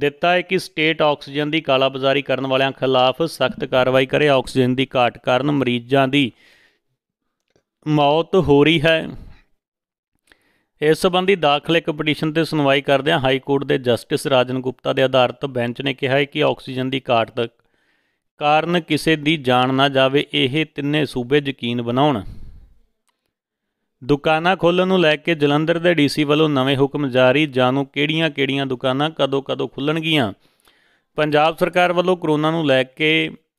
ਦਿੱਤਾ ਹੈ ਕਿ ਸਟੇਟ ਆਕਸੀਜਨ ਦੀ ਕਾਲਾਬਾਜ਼ਾਰੀ ਕਰਨ ਵਾਲਿਆਂ ਖਿਲਾਫ ਸਖਤ ਕਾਰਵਾਈ ਕਰੇ ਆਕਸੀਜਨ ਦੀ ਘਾਟ ਕਾਰਨ ਮਰੀਜ਼ਾਂ ਦੀ ਮੌਤ ਹੋ ਰਹੀ ਹੈ ਇਸ ਸੰਬੰਧੀ ਦਾਖਲ ਇੱਕ ਪਟੀਸ਼ਨ ਤੇ ਸੁਣਵਾਈ ਕਰਦਿਆਂ ਹਾਈ ਕੋਰਟ ਦੇ ਜਸਟਿਸ ਰਾਜਨ ਗੁਪਤਾ ਦੇ ਆਧਾਰਿਤ ਬੈਂਚ ਨੇ ਕਿਹਾ ਹੈ ਕਿ ਆਕਸੀਜਨ ਦੀ ਘਾਟ ਤੱਕ ਕਾਰਨ ਕਿਸੇ ਦੀ ਜਾਨ ਨਾ ਜਾਵੇ ਇਹ ਤਿੰਨੇ ਸੂਬੇ ਯਕੀਨ ਬਣਾਉਣ ਦੁਕਾਨਾਂ ਖੋਲਣ ਨੂੰ ਲੈ ਕੇ ਜਲੰਧਰ ਦੇ ਡੀਸੀ ਵੱਲੋਂ ਨਵੇਂ ਹੁਕਮ ਜਾਰੀ ਜਾਣੋ ਕਿਹੜੀਆਂ-ਕਿਹੜੀਆਂ ਦੁਕਾਨਾਂ ਕਦੋਂ-ਕਦੋਂ ਖੁੱਲਣਗੀਆਂ ਪੰਜਾਬ ਸਰਕਾਰ ਵੱਲੋਂ ਕਰੋਨਾ ਨੂੰ ਲੈ ਕੇ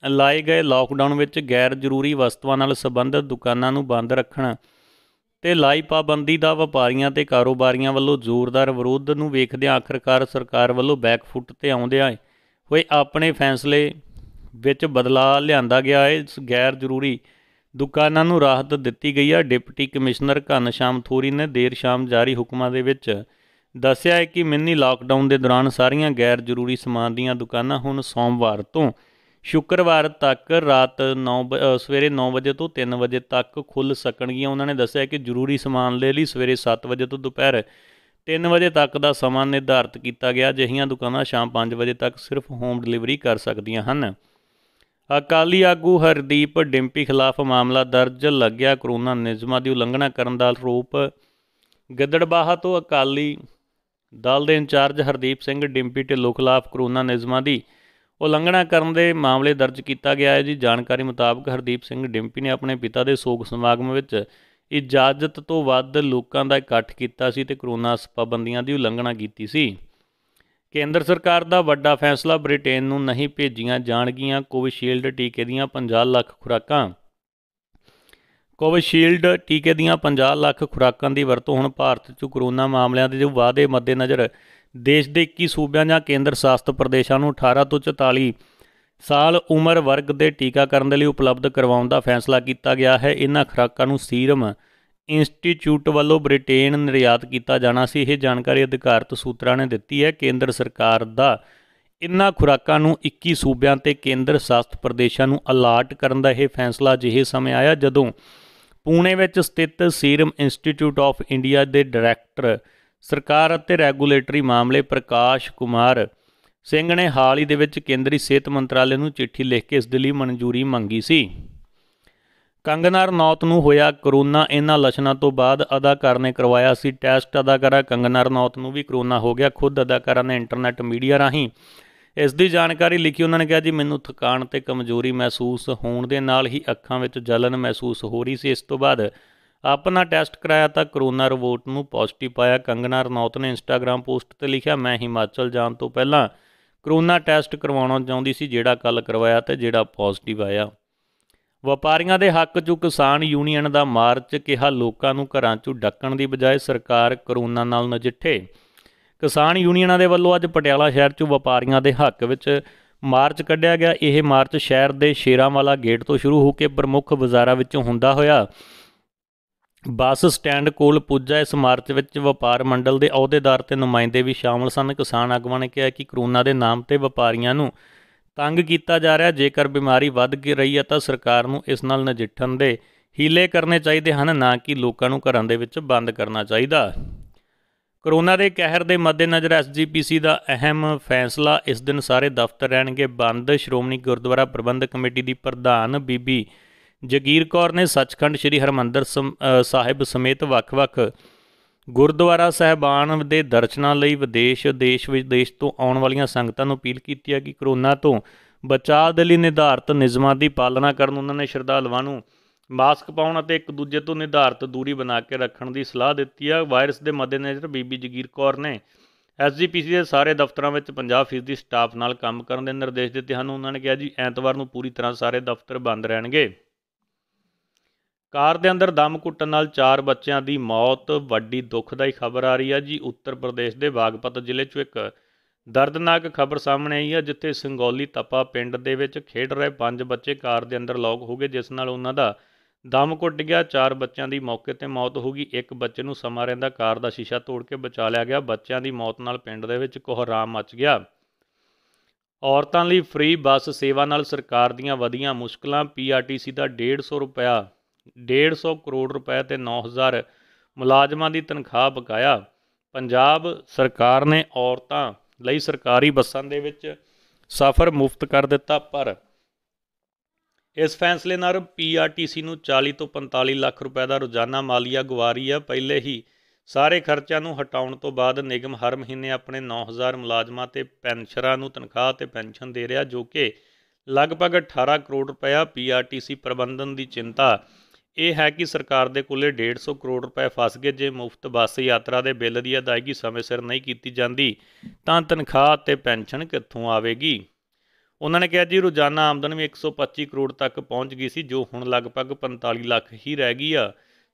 ਲਾਏ ਗਏ ਲਾਕਡਾਊਨ ਵਿੱਚ ਗੈਰ ਜ਼ਰੂਰੀ ਵਸਤੂਆਂ ਨਾਲ ਸੰਬੰਧਿਤ ਦੁਕਾਨਾਂ ਨੂੰ ਬੰਦ ਰੱਖਣ ਤੇ ਲਾਈ ਪਾਬੰਦੀ ਦਾ ਵਪਾਰੀਆਂ ਤੇ ਕਾਰੋਬਾਰੀਆਂ ਵੱਲੋਂ ਜ਼ੋਰਦਾਰ ਵਿਰੋਧ ਨੂੰ ਵੇਖਦਿਆਂ ਆਖਰਕਾਰ ਸਰਕਾਰ ਵੱਲੋਂ ਬੈਕਫੁੱਟ ਤੇ ਆਉਂਦਿਆਂ ਹੋਏ ਆਪਣੇ ਫੈਸਲੇ ਵਿੱਚ ਬਦਲਾਅ ਲਿਆਂਦਾ ਗਿਆ ਹੈ ਗੈਰ ਜ਼ਰੂਰੀ ਦੁਕਾਨਾਂ ਨੂੰ ਰਾਹਤ ਦਿੱਤੀ ਗਈ ਹੈ ਡਿਪਟੀ ਕਮਿਸ਼ਨਰ ਘਨਸ਼ਾਮ ਥੋਰੀ ਨੇ ਦੇਰ ਸ਼ਾਮ ਜਾਰੀ ਹੁਕਮਾਂ ਦੇ ਵਿੱਚ ਦੱਸਿਆ ਹੈ ਕਿ ਮਿੰਨੀ ਲਾਕਡਾਊਨ ਦੇ ਦੌਰਾਨ ਸਾਰੀਆਂ ਗੈਰ ਜ਼ਰੂਰੀ ਸਮਾਨ ਦੀਆਂ ਦੁਕਾਨਾਂ ਹੁਣ ਸੋਮਵਾਰ ਤੋਂ ਸ਼ੁੱਕਰਵਾਰ ਤੱਕ ਰਾਤ 9 ਸਵੇਰੇ 9 ਵਜੇ ਤੋਂ 3 ਵਜੇ ਤੱਕ ਖੁੱਲ ਸਕਣਗੀਆਂ ਉਹਨਾਂ ਨੇ ਦੱਸਿਆ ਕਿ ਜ਼ਰੂਰੀ ਸਮਾਨ ਲੈ ਲਈ ਸਵੇਰੇ 7 ਵਜੇ ਤੋਂ ਦੁਪਹਿਰ 3 ਵਜੇ ਤੱਕ ਦਾ ਸਮਾਂ ਨਿਰਧਾਰਤ ਕੀਤਾ ਗਿਆ ਜਿਹੀਆਂ ਦੁਕਾਨਾਂ ਸ਼ਾਮ 5 ਵਜੇ ਤੱਕ ਸਿਰਫ ਹੋਮ ਡਿਲੀਵਰੀ ਕਰ ਸਕਦੀਆਂ ਹਨ ਅਕਾਲੀ ਆਗੂ ਹਰਦੀਪ ਡਿੰਪੀ ਖਿਲਾਫ ਮਾਮਲਾ ਦਰਜ ਲੱਗਿਆ ਕਰੋਨਾ ਨਿਯਮਾਂ ਦੀ ਉਲੰਘਣਾ ਕਰਨ ਦਾ ਰੂਪ ਗਿੱਦੜਬਾਹਾ ਤੋਂ ਅਕਾਲੀ ਦਲ ਦੇ ਇੰਚਾਰਜ ਹਰਦੀਪ ਸਿੰਘ ਡਿੰਪੀ ਢਿੱਲੋਂ ਖਿਲਾਫ ਕਰੋਨਾ ਨਿਯਮਾਂ ਦੀ ਉਲੰਘਣਾ ਕਰਨ ਦੇ ਮਾਮਲੇ ਦਰਜ ਕੀਤਾ ਗਿਆ ਹੈ ਜੀ ਜਾਣਕਾਰੀ ਮੁਤਾਬਕ ਹਰਦੀਪ ਸਿੰਘ ਡਿੰਪੀ ਨੇ ਆਪਣੇ ਪਿਤਾ ਦੇ ਸੋਗ ਸਮਾਗਮ ਵਿੱਚ ਇਜਾਜ਼ਤ ਤੋਂ ਵੱਧ ਲੋਕਾਂ ਦਾ ਇਕੱਠ ਕੀਤਾ ਸੀ ਤੇ ਕਰੋਨਾ ਸਪਾਬੰਦੀਆਂ ਦੀ ਉਲੰਘਣਾ ਕੀਤੀ ਸੀ ਕੇਂਦਰ ਸਰਕਾਰ ਦਾ ਵੱਡਾ ਫੈਸਲਾ ਬ੍ਰਿਟੇਨ ਨੂੰ ਨਹੀਂ ਭੇਜੀਆਂ ਜਾਣਗੀਆਂ ਕੋਵਿਸ਼ੀਲਡ ਟੀਕੇ ਦੀਆਂ 50 ਲੱਖ ਖੁਰਾਕਾਂ ਕੋਵਿਸ਼ੀਲਡ ਟੀਕੇ ਦੀਆਂ 50 ਲੱਖ ਖੁਰਾਕਾਂ ਦੀ ਵਰਤੋਂ ਹੁਣ ਭਾਰਤ 'ਚ ਕੋਰੋਨਾ ਮਾਮਲਿਆਂ ਦੇ ਜੋ ਵਾਅਦੇ ਮੱਦੇ ਨਜ਼ਰ ਦੇਸ਼ ਦੇ 21 ਸੂਬਿਆਂ ਜਾਂ ਕੇਂਦਰ ਸ਼ਾਸਤ ਪ੍ਰਦੇਸ਼ਾਂ ਨੂੰ 18 ਤੋਂ 44 ਸਾਲ ਉਮਰ ਵਰਗ ਦੇ ਟੀਕਾਕਰਨ ਦੇ ਲਈ ਉਪਲਬਧ ਕਰਵਾਉਣ ਦਾ ਫੈਸਲਾ ਕੀਤਾ ਗਿਆ ਹੈ ਇਹਨਾਂ ਖੁਰਾਕਾਂ ਨੂੰ ਸੀਰਮ ਇੰਸਟੀਚਿਊਟ ਵੱਲੋਂ ਬ੍ਰਿਟੇਨ ਨਿਰਯਾਤ ਕੀਤਾ ਜਾਣਾ ਸੀ ਇਹ ਜਾਣਕਾਰੀ ਅਧਿਕਾਰਤ ਸੂਤਰਾਂ ਨੇ ਦਿੱਤੀ ਹੈ ਕੇਂਦਰ ਸਰਕਾਰ ਦਾ ਇਨ੍ਹਾਂ ਖੁਰਾਕਾਂ ਨੂੰ 21 ਸੂਬਿਆਂ ਤੇ ਕੇਂਦਰ ਸ਼ਾਸਤ ਪ੍ਰਦੇਸ਼ਾਂ ਨੂੰ ਅਲਾਟ ਕਰਨ ਦਾ ਇਹ ਫੈਸਲਾ ਜਿਹੇ ਸਮੇਂ ਆਇਆ ਜਦੋਂ ਪੂਨੇ ਵਿੱਚ ਸਥਿਤ ਸੀਰਮ ਇੰਸਟੀਚਿਊਟ ਆਫ ਇੰਡੀਆ ਦੇ ਡਾਇਰੈਕਟਰ ਸਰਕਾਰ ਅਤੇ ਰੈਗੂਲੇਟਰੀ ਮਾਮਲੇ ਪ੍ਰਕਾਸ਼ ਕੁਮਾਰ ਸਿੰਘ ਨੇ ਹਾਲ ਹੀ ਦੇ ਵਿੱਚ ਕੇਂਦਰੀ ਸਿਹਤ ਮੰਤਰਾਲੇ ਨੂੰ ਚਿੱਠੀ ਲਿਖ ਕੇ ਇਸ ਦੇ ਲਈ ਮਨਜ਼ੂਰੀ ਮੰਗੀ ਸੀ ਕੰਗਨਾ ਨੌਤ ਨੂੰ ਹੋਇਆ ਕਰੋਨਾ ਇਹਨਾਂ ਲੱਛਣਾਂ ਤੋਂ ਬਾਅਦ ਅਦਾਕਾਰ ਨੇ ਕਰਵਾਇਆ ਸੀ ਟੈਸਟ ਅਦਾਕਾਰਾ ਕੰਗਨਾ ਨੌਤ ਨੂੰ ਵੀ ਕਰੋਨਾ ਹੋ ਗਿਆ ਖੁਦ ਅਦਾਕਾਰਾ ਨੇ ਇੰਟਰਨੈਟ ਮੀਡੀਆ ਰਾਹੀਂ ਇਸ ਦੀ ਜਾਣਕਾਰੀ ਲਿਖੀ ਉਹਨਾਂ ਨੇ ਕਿਹਾ ਜੀ ਮੈਨੂੰ ਥਕਾਨ ਤੇ ਕਮਜ਼ੋਰੀ ਮਹਿਸੂਸ ਹੋਣ ਦੇ ਨਾਲ ਹੀ ਅੱਖਾਂ ਵਿੱਚ ਜਲਨ ਮਹਿਸੂਸ ਹੋ ਰਹੀ ਸੀ ਇਸ ਤੋਂ ਬਾਅਦ ਆਪਣਾ ਟੈਸਟ ਕਰਾਇਆ ਤਾਂ ਕਰੋਨਾ ਰਿਪੋਰਟ ਨੂੰ ਪੋਜ਼ਿਟਿਵ ਆਇਆ ਕੰਗਨਾ ਨੌਤ ਨੇ ਇੰਸਟਾਗ੍ਰam ਪੋਸਟ ਤੇ ਲਿਖਿਆ ਮੈਂ ਹਿਮਾਚਲ ਜਾਣ ਤੋਂ ਪਹਿਲਾਂ ਕਰੋਨਾ ਟੈਸਟ ਕਰਵਾਉਣਾ ਚਾਹੁੰਦੀ ਸੀ ਜਿਹੜਾ ਕੱਲ ਕਰਵਾਇਆ ਤੇ ਜਿਹੜਾ ਪੋਜ਼ਿਟਿਵ ਆਇਆ ਵਪਾਰੀਆਂ ਦੇ ਹੱਕ 'ਚ ਕਿਸਾਨ ਯੂਨੀਅਨ ਦਾ ਮਾਰਚ ਕਿਹਾ ਲੋਕਾਂ ਨੂੰ ਘਰਾਂ 'ਚੋਂ ਡੱਕਣ ਦੀ ਬਜਾਏ ਸਰਕਾਰ ਕਰੋਨਾ ਨਾਲ ਨਜਿੱਠੇ ਕਿਸਾਨ ਯੂਨੀਅਨਾਂ ਦੇ ਵੱਲੋਂ ਅੱਜ ਪਟਿਆਲਾ ਸ਼ਹਿਰ 'ਚ ਵਪਾਰੀਆਂ ਦੇ ਹੱਕ ਵਿੱਚ ਮਾਰਚ ਕੱਢਿਆ ਗਿਆ ਇਹ ਮਾਰਚ ਸ਼ਹਿਰ ਦੇ ਸ਼ੇਰਾਂਵਾਲਾ ਗੇਟ ਤੋਂ ਸ਼ੁਰੂ ਹੋ ਕੇ ਪ੍ਰਮੁੱਖ ਬਾਜ਼ਾਰਾਂ ਵਿੱਚੋਂ ਹੁੰਦਾ ਹੋਇਆ ਬੱਸ ਸਟੈਂਡ ਕੋਲ ਪੁੱਜਾ ਇਸ ਮਾਰਚ ਵਿੱਚ ਵਪਾਰ ਮੰਡਲ ਦੇ ਅਹੁਦੇਦਾਰ ਤੇ ਨੁਮਾਇੰਦੇ ਵੀ ਸ਼ਾਮਲ ਸਨ ਕਿਸਾਨ ਆਗੂਆਂ ਨੇ ਕਿਹਾ ਕਿ ਕਰੋਨਾ ਦੇ ਨਾਮ ਤੇ ਵਪਾਰੀਆਂ ਨੂੰ ਤੰਗ ਕੀਤਾ ਜਾ ਰਿਹਾ ਜੇਕਰ ਬਿਮਾਰੀ ਵੱਧ ਕੇ ਰਹੀ ਹੈ ਤਾਂ ਸਰਕਾਰ ਨੂੰ ਇਸ ਨਾਲ ਨਜਿੱਠਣ ਦੇ ਹੀਲੇ ਕਰਨੇ ਚਾਹੀਦੇ ਹਨ ਨਾ ਕਿ ਲੋਕਾਂ ਨੂੰ ਘਰਾਂ ਦੇ ਵਿੱਚ ਬੰਦ ਕਰਨਾ ਚਾਹੀਦਾ ਕਰੋਨਾ ਦੇ ਕਹਿਰ ਦੇ ਮੱਦੇਨਜ਼ਰ ਐਸਜੀਪੀਸੀ ਦਾ ਅਹਿਮ ਫੈਸਲਾ ਇਸ ਦਿਨ ਸਾਰੇ ਦਫ਼ਤਰ ਰਹਿਣਗੇ ਬੰਦ ਸ਼੍ਰੋਮਣੀ ਗੁਰਦੁਆਰਾ ਪ੍ਰਬੰਧਕ ਕਮੇਟੀ ਦੀ ਪ੍ਰਧਾਨ ਬੀਬੀ ਜਗੀਰ ਕੌਰ ਨੇ ਸੱਚਖੰਡ ਸ੍ਰੀ ਹਰਮੰਦਰ ਸਾਹਿਬ ਸਮੇਤ ਵੱਖ-ਵੱਖ ਗੁਰਦੁਆਰਾ ਸਹਿਬਾਨ ਦੇ ਦਰਸ਼ਨਾਂ ਲਈ ਵਿਦੇਸ਼ ਦੇਸ਼ ਵਿਦੇਸ਼ ਤੋਂ ਆਉਣ ਵਾਲੀਆਂ ਸੰਗਤਾਂ ਨੂੰ ਅਪੀਲ ਕੀਤੀ ਹੈ ਕਿ ਕਰੋਨਾ ਤੋਂ ਬਚਾਅ ਦੇ ਲਈ ਨਿਰਧਾਰਤ ਨਿਯਮਾਂ ਦੀ ਪਾਲਣਾ ਕਰਨ ਉਹਨਾਂ ਨੇ ਸ਼ਰਧਾਲੂਆਂ ਨੂੰ ਮਾਸਕ ਪਾਉਣ ਅਤੇ ਇੱਕ ਦੂਜੇ ਤੋਂ ਨਿਰਧਾਰਤ ਦੂਰੀ ਬਣਾ ਕੇ ਰੱਖਣ ਦੀ ਸਲਾਹ ਦਿੱਤੀ ਹੈ ਵਾਇਰਸ ਦੇ ਮੱਦੇਨਜ਼ਰ ਬੀਬੀ ਜਗੀਰ ਕੌਰ ਨੇ ਐਸਜੀਪੀਸੀ ਦੇ ਸਾਰੇ ਦਫ਼ਤਰਾਂ ਵਿੱਚ 50% ਸਟਾਫ ਨਾਲ ਕੰਮ ਕਰਨ ਦੇ ਨਿਰਦੇਸ਼ ਦਿੱਤੇ ਹਨ ਉਹਨਾਂ ਨੇ ਕਿਹਾ ਜੀ ਐਤਵਾਰ ਨੂੰ ਪੂਰੀ ਤਰ੍ਹਾਂ ਸਾਰੇ ਦਫ਼ਤਰ ਬੰਦ ਰਹਿਣਗੇ ਕਾਰ ਦੇ ਅੰਦਰ ਦਮ ਘੁੱਟਣ ਨਾਲ ਚਾਰ ਬੱਚਿਆਂ ਦੀ ਮੌਤ ਵੱਡੀ ਦੁੱਖਦਾਈ ਖਬਰ ਆ ਰਹੀ ਹੈ ਜੀ ਉੱਤਰ ਪ੍ਰਦੇਸ਼ ਦੇ ਬਾਗਪਤ ਜ਼ਿਲ੍ਹੇ 'ਚ ਇੱਕ ਦਰਦਨਾਕ ਖਬਰ ਸਾਹਮਣੇ ਆਈ ਹੈ ਜਿੱਥੇ ਸੰਗੋਲੀ ਤਪਾ ਪਿੰਡ ਦੇ ਵਿੱਚ ਖੇਡ ਰਹੇ ਪੰਜ ਬੱਚੇ ਕਾਰ ਦੇ ਅੰਦਰ ਲੌਕ ਹੋ ਗਏ ਜਿਸ ਨਾਲ ਉਹਨਾਂ ਦਾ ਦਮ ਘੁੱਟ ਗਿਆ ਚਾਰ ਬੱਚਿਆਂ ਦੀ ਮੌਕੇ ਤੇ ਮੌਤ ਹੋ ਗਈ ਇੱਕ ਬੱਚੇ ਨੂੰ ਸਮਾਂ ਰਹਿੰਦਾ ਕਾਰ ਦਾ ਸ਼ੀਸ਼ਾ ਤੋੜ ਕੇ ਬਚਾ ਲਿਆ ਗਿਆ ਬੱਚਿਆਂ ਦੀ ਮੌਤ ਨਾਲ ਪਿੰਡ ਦੇ ਵਿੱਚ ਕੋਹਰਾਮ ਮਚ ਗਿਆ ਔਰਤਾਂ ਲਈ ਫ੍ਰੀ ਬੱਸ ਸੇਵਾ ਨਾਲ ਸਰਕਾਰ ਦੀਆਂ ਵਧੀਆਂ ਮੁਸ਼ਕਲਾਂ ਪੀਆਰਟੀਸੀ ਦਾ 150 ਰੁਪਿਆ 150 ਕਰੋੜ ਰੁਪਏ ਤੇ 9000 ਮੁਲਾਜ਼ਮਾਂ ਦੀ ਤਨਖਾਹ ਬਕਾਇਆ ਪੰਜਾਬ ਸਰਕਾਰ ਨੇ ਔਰਤਾਂ ਲਈ ਸਰਕਾਰੀ ਬੱਸਾਂ ਦੇ ਵਿੱਚ ਸਫ਼ਰ ਮੁਫਤ ਕਰ ਦਿੱਤਾ ਪਰ ਇਸ ਫੈਸਲੇ ਨਾਲ ਪੀਆਰਟੀਸੀ ਨੂੰ 40 ਤੋਂ 45 ਲੱਖ ਰੁਪਏ ਦਾ ਰੋਜ਼ਾਨਾ ਮਾਲੀਆ ਗੁਵਾਰੀ ਆ ਪਹਿਲੇ ਹੀ ਸਾਰੇ ਖਰਚਿਆਂ ਨੂੰ ਹਟਾਉਣ ਤੋਂ ਬਾਅਦ ਨਿਗਮ ਹਰ ਮਹੀਨੇ ਆਪਣੇ 9000 ਮੁਲਾਜ਼ਮਾਂ ਤੇ ਪੈਨਸ਼ਨਰਾਂ ਨੂੰ ਤਨਖਾਹ ਤੇ ਪੈਨਸ਼ਨ ਦੇ ਰਿਹਾ ਜੋ ਕਿ ਲਗਭਗ 18 ਕਰੋੜ ਰੁਪਏ ਪੀਆਰਟੀਸੀ ਪ੍ਰਬੰਧਨ ਦੀ ਚਿੰਤਾ ਇਹ ਹੈ ਕਿ ਸਰਕਾਰ ਦੇ ਕੋਲੇ 150 ਕਰੋੜ ਰੁਪਏ ਫਸ ਗਏ ਜੇ ਮੁਫਤ ਬੱਸ ਯਾਤਰਾ ਦੇ ਬਿੱਲ ਦੀ ਅਦਾਇਗੀ ਸਮੇਂ ਸਿਰ ਨਹੀਂ ਕੀਤੀ ਜਾਂਦੀ ਤਾਂ ਤਨਖਾਹ ਤੇ ਪੈਨਸ਼ਨ ਕਿੱਥੋਂ ਆਵੇਗੀ ਉਹਨਾਂ ਨੇ ਕਿਹਾ ਜੀ ਰੋਜ਼ਾਨਾ ਆਮਦਨ ਵੀ 125 ਕਰੋੜ ਤੱਕ ਪਹੁੰਚ ਗਈ ਸੀ ਜੋ ਹੁਣ ਲਗਭਗ 45 ਲੱਖ ਹੀ ਰਹਿ ਗਈ ਆ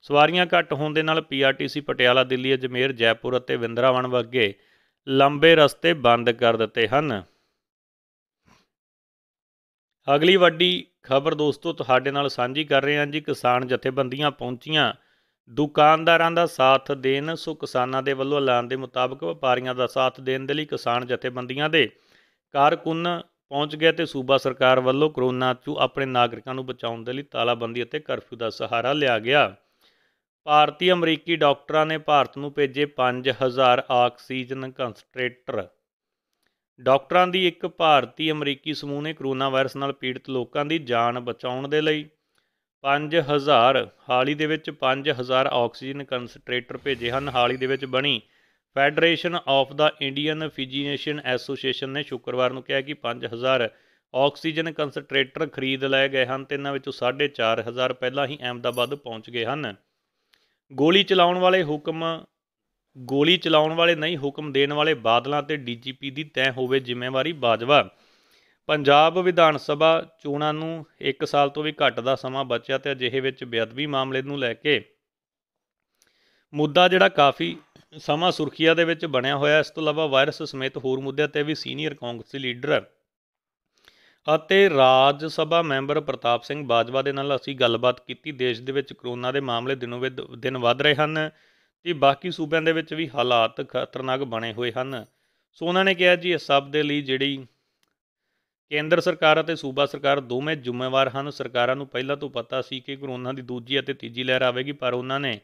ਸਵਾਰੀਆਂ ਘੱਟ ਹੋਣ ਦੇ ਨਾਲ ਪੀਆਰਟੀਸੀ ਪਟਿਆਲਾ ਦਿੱਲੀ ਅਜਮੇਰ ਜੈਪੁਰ ਅਤੇ ਵਿੰਦਰਾਵਣ ਵਗੇ ਲੰਬੇ ਰਸਤੇ ਬੰਦ ਕਰ ਦਿੱਤੇ ਹਨ ਅਗਲੀ ਵੱਡੀ ਖਬਰ ਦੋਸਤੋ ਤੁਹਾਡੇ ਨਾਲ ਸਾਂਝੀ ਕਰ ਰਹੇ ਹਾਂ ਜੀ ਕਿਸਾਨ ਜਥੇਬੰਦੀਆਂ ਪਹੁੰਚੀਆਂ ਦੁਕਾਨਦਾਰਾਂ ਦਾ ਸਾਥ ਦੇਣ ਸੋ ਕਿਸਾਨਾਂ ਦੇ ਵੱਲੋਂ ਐਲਾਨ ਦੇ ਮੁਤਾਬਕ ਵਪਾਰੀਆਂ ਦਾ ਸਾਥ ਦੇਣ ਦੇ ਲਈ ਕਿਸਾਨ ਜਥੇਬੰਦੀਆਂ ਦੇ ਕਾਰਕੁਨ ਪਹੁੰਚ ਗਏ ਤੇ ਸੂਬਾ ਸਰਕਾਰ ਵੱਲੋਂ ਕਰੋਨਾ ਤੋਂ ਆਪਣੇ ਨਾਗਰਿਕਾਂ ਨੂੰ ਬਚਾਉਣ ਦੇ ਲਈ ਤਾਲਾਬੰਦੀ ਅਤੇ ਕਰਫਿਊ ਦਾ ਸਹਾਰਾ ਲਿਆ ਗਿਆ ਭਾਰਤੀ ਅਮਰੀਕੀ ਡਾਕਟਰਾਂ ਨੇ ਭਾਰਤ ਨੂੰ ਭੇਜੇ 5000 ਆਕਸੀਜਨ ਕੰਸਟ੍ਰੇਟਰ ਡਾਕਟਰਾਂ ਦੀ ਇੱਕ ਭਾਰਤੀ ਅਮਰੀਕੀ ਸਮੂਹ ਨੇ ਕੋਰੋਨਾ ਵਾਇਰਸ ਨਾਲ ਪੀੜਤ ਲੋਕਾਂ ਦੀ ਜਾਨ ਬਚਾਉਣ ਦੇ ਲਈ 5000 ਹਾਲੀ ਦੇ ਵਿੱਚ 5000 ਆਕਸੀਜਨ ਕਨਸੈਂਟਰੇਟਰ ਭੇਜੇ ਹਨ ਹਾਲੀ ਦੇ ਵਿੱਚ ਬਣੀ ਫੈਡਰੇਸ਼ਨ ਆਫ ਦਾ ਇੰਡੀਅਨ ਫਿਜੀਸ਼ੀਅਨ ਐਸੋਸੀਏਸ਼ਨ ਨੇ ਸ਼ੁੱਕਰਵਾਰ ਨੂੰ ਕਿਹਾ ਕਿ 5000 ਆਕਸੀਜਨ ਕਨਸੈਂਟਰੇਟਰ ਖਰੀਦ ਲਏ ਗਏ ਹਨ ਤੇ ਇਹਨਾਂ ਵਿੱਚੋਂ 4500 ਪਹਿਲਾਂ ਹੀ ਅਹਿਮਦਾਬਾਦ ਪਹੁੰਚ ਗਏ ਹਨ ਗੋਲੀ ਚਲਾਉਣ ਵਾਲੇ ਹੁਕਮ ਗੋਲੀ ਚਲਾਉਣ ਵਾਲੇ ਨਹੀਂ ਹੁਕਮ ਦੇਣ ਵਾਲੇ ਬਾਦਲਾਂ ਤੇ ਡੀਜੀਪੀ ਦੀ ਤੈਅ ਹੋਵੇ ਜ਼ਿੰਮੇਵਾਰੀ ਬਾਜਵਾ ਪੰਜਾਬ ਵਿਧਾਨ ਸਭਾ ਚੋਣਾਂ ਨੂੰ 1 ਸਾਲ ਤੋਂ ਵੀ ਘੱਟ ਦਾ ਸਮਾਂ ਬਚਿਆ ਤੇ ਅਜਿਹੇ ਵਿੱਚ ਬੇਅਦਬੀ ਮਾਮਲੇ ਨੂੰ ਲੈ ਕੇ ਮੁੱਦਾ ਜਿਹੜਾ ਕਾਫੀ ਸਮਾਂ ਸੁਰਖੀਆਂ ਦੇ ਵਿੱਚ ਬਣਿਆ ਹੋਇਆ ਇਸ ਤੋਂ ਇਲਾਵਾ ਵਾਇਰਸ ਸਮੇਤ ਹੋਰ ਮੁੱਦਿਆਂ ਤੇ ਵੀ ਸੀਨੀਅਰ ਕਾਂਗਰਸੀ ਲੀਡਰ ਅਤੇ ਰਾਜ ਸਭਾ ਮੈਂਬਰ ਪ੍ਰਤਾਪ ਸਿੰਘ ਬਾਜਵਾ ਦੇ ਨਾਲ ਅਸੀਂ ਗੱਲਬਾਤ ਕੀਤੀ ਦੇਸ਼ ਦੇ ਵਿੱਚ ਕਰੋਨਾ ਦੇ ਮਾਮਲੇ ਦਿਨੋਂ ਦਿਨ ਵਧ ਰਹੇ ਹਨ ਤੇ ਬਾਕੀ ਸੂਬਿਆਂ ਦੇ ਵਿੱਚ ਵੀ ਹਾਲਾਤ ਖਤਰਨਾਕ ਬਣੇ ਹੋਏ ਹਨ ਸੋ ਉਹਨਾਂ ਨੇ ਕਿਹਾ ਜੀ ਇਸ ਸਭ ਦੇ ਲਈ ਜਿਹੜੀ ਕੇਂਦਰ ਸਰਕਾਰ ਅਤੇ ਸੂਬਾ ਸਰਕਾਰ ਦੋਵੇਂ ਜ਼ਿੰਮੇਵਾਰ ਹਨ ਸਰਕਾਰਾਂ ਨੂੰ ਪਹਿਲਾਂ ਤੋਂ ਪਤਾ ਸੀ ਕਿ ਕਰੋਨਾ ਦੀ ਦੂਜੀ ਅਤੇ ਤੀਜੀ ਲਹਿਰ ਆਵੇਗੀ ਪਰ ਉਹਨਾਂ ਨੇ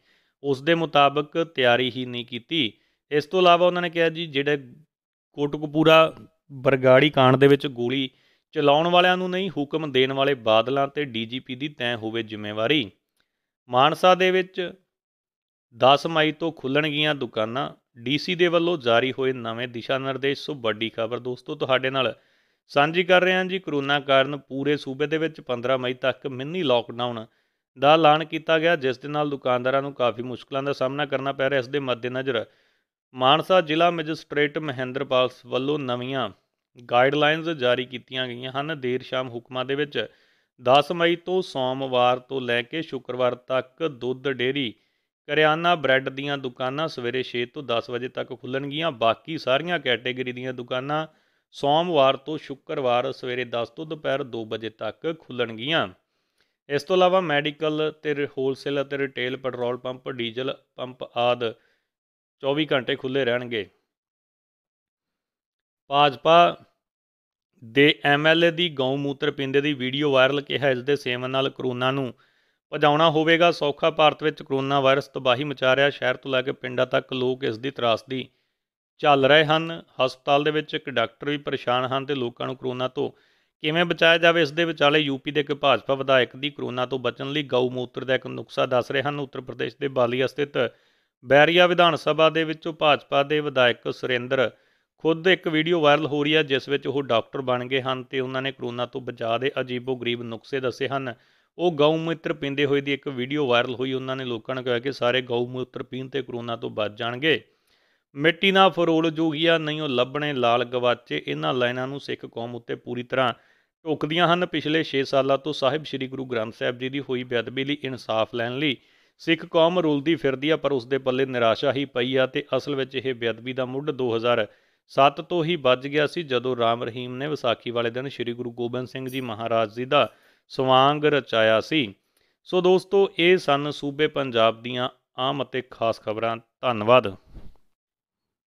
ਉਸ ਦੇ ਮੁਤਾਬਕ ਤਿਆਰੀ ਹੀ ਨਹੀਂ ਕੀਤੀ ਇਸ ਤੋਂ ਇਲਾਵਾ ਉਹਨਾਂ ਨੇ ਕਿਹਾ ਜੀ ਜਿਹੜੇ ਕੋਟਕਪੂਰਾ ਬਰਗਾੜੀ ਕਾਂਡ ਦੇ ਵਿੱਚ ਗੋਲੀ ਚਲਾਉਣ ਵਾਲਿਆਂ ਨੂੰ ਨਹੀਂ ਹੁਕਮ ਦੇਣ ਵਾਲੇ ਬਾਦਲਾਂ ਤੇ ਡੀਜੀਪੀ ਦੀ ਤੈਅ ਹੋਵੇ ਜ਼ਿੰਮੇਵਾਰੀ ਮਾਨਸਾ ਦੇ ਵਿੱਚ 10 ਮਈ ਤੋਂ ਖੁੱਲਣਗੀਆਂ ਦੁਕਾਨਾਂ ਡੀਸੀ ਦੇ ਵੱਲੋਂ ਜਾਰੀ ਹੋਏ ਨਵੇਂ ਦਿਸ਼ਾ ਨਿਰਦੇਸ਼ ਸੋ ਵੱਡੀ ਖਬਰ ਦੋਸਤੋ ਤੁਹਾਡੇ ਨਾਲ ਸਾਂਝੀ ਕਰ ਰਹੇ ਹਾਂ ਜੀ ਕਰੋਨਾ ਕਾਰਨ ਪੂਰੇ ਸੂਬੇ ਦੇ ਵਿੱਚ 15 ਮਈ ਤੱਕ ਮਿੰਨੀ ਲਾਕਡਾਊਨ ਦਾ ਐਲਾਨ ਕੀਤਾ ਗਿਆ ਜਿਸ ਦੇ ਨਾਲ ਦੁਕਾਨਦਾਰਾਂ ਨੂੰ ਕਾਫੀ ਮੁਸ਼ਕਲਾਂ ਦਾ ਸਾਹਮਣਾ ਕਰਨਾ ਪੈ ਰਿਹਾ ਇਸ ਦੇ ਮੱਦੇਨਜ਼ਰ ਮਾਨਸਾ ਜ਼ਿਲ੍ਹਾ ਮੈਜਿਸਟ੍ਰੇਟ ਮਹਿੰਦਰਪਾਲ ਵੱਲੋਂ ਨਵੀਆਂ ਗਾਈਡਲਾਈਨਸ ਜਾਰੀ ਕੀਤੀਆਂ ਗਈਆਂ ਹਨ ਦੇਰ ਸ਼ਾਮ ਹੁਕਮਾਂ ਦੇ ਵਿੱਚ 10 ਮਈ ਤੋਂ ਸੋਮਵਾਰ ਤੋਂ ਲੈ ਕੇ ਸ਼ੁੱਕਰਵਾਰ ਤੱਕ ਦੁੱਧ ਡੇਰੀ ਕਰਿਆਨਾ ਬ੍ਰੈਡ ਦੀਆਂ ਦੁਕਾਨਾਂ ਸਵੇਰੇ 6 ਤੋਂ 10 ਵਜੇ ਤੱਕ ਖੁੱਲਣਗੀਆਂ ਬਾਕੀ ਸਾਰੀਆਂ ਕੈਟਾਗਰੀ ਦੀਆਂ ਦੁਕਾਨਾਂ ਸੋਮਵਾਰ ਤੋਂ ਸ਼ੁੱਕਰਵਾਰ ਸਵੇਰੇ 10 ਤੋਂ ਦੁਪਹਿਰ 2 ਵਜੇ ਤੱਕ ਖੁੱਲਣਗੀਆਂ ਇਸ ਤੋਂ ਇਲਾਵਾ ਮੈਡੀਕਲ ਤੇ ਹੋਲਸੇਲ ਅਤੇ retail petrol pump diesel pump ਆਦ 24 ਘੰਟੇ ਖੁੱਲੇ ਰਹਿਣਗੇ ਭਾਜਪਾ ਦੇ ਐਮਐਲਏ ਦੀ ਗਊ ਮੂਤਰ ਪਿੰਦੇ ਦੀ ਵੀਡੀਓ ਵਾਇਰਲ ਕਿਹਾ ਇਸ ਦੇ ਸੇਵਨ ਨਾਲ ਕਰੋਨਾ ਨੂੰ ਭਜਾਉਣਾ ਹੋਵੇਗਾ ਸੌਖਾ ਭਾਰਤ ਵਿੱਚ ਕਰੋਨਾ ਵਾਇਰਸ ਤਬਾਹੀ ਮਚਾ ਰਿਹਾ ਸ਼ਹਿਰ ਤੋਂ ਲੈ ਕੇ ਪਿੰਡਾਂ ਤੱਕ ਲੋਕ ਇਸ ਦੀ ਤਰਾਸਦੀ ਚੱਲ ਰਹੇ ਹਨ ਹਸਪਤਾਲ ਦੇ ਵਿੱਚ ਇੱਕ ਡਾਕਟਰ ਵੀ ਪਰੇਸ਼ਾਨ ਹਨ ਤੇ ਲੋਕਾਂ ਨੂੰ ਕਰੋਨਾ ਤੋਂ ਕਿਵੇਂ ਬਚਾਇਆ ਜਾਵੇ ਇਸ ਦੇ ਵਿਚਾਲੇ ਯੂਪੀ ਦੇ ਇੱਕ ਭਾਜਪਾ ਵਿਧਾਇਕ ਦੀ ਕਰੋਨਾ ਤੋਂ ਬਚਣ ਲਈ ਗਊ ਮੂਤਰ ਦਾ ਇੱਕ ਨੁਕਸਾ ਦੱਸ ਰਹੇ ਹਨ ਉੱਤਰ ਪ੍ਰਦੇਸ਼ ਦੇ ਬਾਲੀਆ ਸਥਿਤ ਬੈਰੀਆ ਵਿਧਾਨ ਸਭਾ ਦੇ ਵਿੱਚੋਂ ਭਾਜਪਾ ਦੇ ਵਿਧਾਇਕ ਸੁਰਿੰਦਰ ਖੁਦ ਇੱਕ ਵੀਡੀਓ ਵਾਇਰਲ ਹੋ ਰਹੀ ਹੈ ਜਿਸ ਵਿੱਚ ਉਹ ਡਾਕਟਰ ਬਣ ਗਏ ਹਨ ਤੇ ਉਹਨਾਂ ਨੇ ਕਰੋਨਾ ਤੋਂ ਬਚਾਅ ਦੇ ਅਜੀਬੋ-ਗਰੀਬ ਨੁਕਸੇ ਦੱਸੇ ਹਨ ਉਹ ਗਊ ਮੂਤਰ ਪੀਂਦੇ ਹੋਏ ਦੀ ਇੱਕ ਵੀਡੀਓ ਵਾਇਰਲ ਹੋਈ ਉਹਨਾਂ ਨੇ ਲੋਕਾਂ ਨੂੰ ਕਿਹਾ ਕਿ ਸਾਰੇ ਗਊ ਮੂਤਰ ਪੀਣ ਤੇ ਕਰੋਨਾ ਤੋਂ ਬਚ ਜਾਣਗੇ ਮਿੱਟੀ ਨਾ ਫਰੋਲ ਜੋਗੀਆ ਨਹੀਂ ਉਹ ਲੱਭਣੇ ਲਾਲ ਗਵਾਚੇ ਇਹਨਾਂ ਲਾਈਨਾਂ ਨੂੰ ਸਿੱਖ ਕੌਮ ਉੱਤੇ ਪੂਰੀ ਤਰ੍ਹਾਂ ਟੋਕਦੀਆਂ ਹਨ ਪਿਛਲੇ 6 ਸਾਲਾਂ ਤੋਂ ਸਾਹਿਬ ਸ੍ਰੀ ਗੁਰੂ ਗ੍ਰੰਥ ਸਾਹਿਬ ਜੀ ਦੀ ਹੋਈ ਬੇਅਦਬੀ ਲਈ ਇਨਸਾਫ ਲੈਣ ਲਈ ਸਿੱਖ ਕੌਮ ਰੁਲਦੀ ਫਿਰਦੀ ਆ ਪਰ ਉਸ ਦੇ ਪੱਲੇ ਨਿਰਾਸ਼ਾ ਹੀ ਪਈ ਆ ਤੇ ਅਸਲ ਵਿੱਚ ਇਹ ਬੇਅਦਬੀ ਦਾ ਮੁੱਢ 2007 ਤੋਂ ਹੀ ਵੱਜ ਗਿਆ ਸੀ ਜਦੋਂ ਰਾਮ ਰਹੀਮ ਨੇ ਵਿਸਾਖੀ ਵਾਲੇ ਦਿਨ ਸ੍ਰੀ ਗੁਰੂ ਗੋਬਿੰਦ ਸਿੰਘ ਜੀ ਮਹਾਰਾਜ ਜੀ ਦਾ ਸਵਾਂਗ ਰਚਾਇਆ ਸੀ ਸੋ ਦੋਸਤੋ ਇਹ ਸਨ ਸੂਬੇ ਪੰਜਾਬ ਦੀਆਂ ਆਮ ਅਤੇ ਖਾਸ ਖਬਰਾਂ ਧੰਨਵਾਦ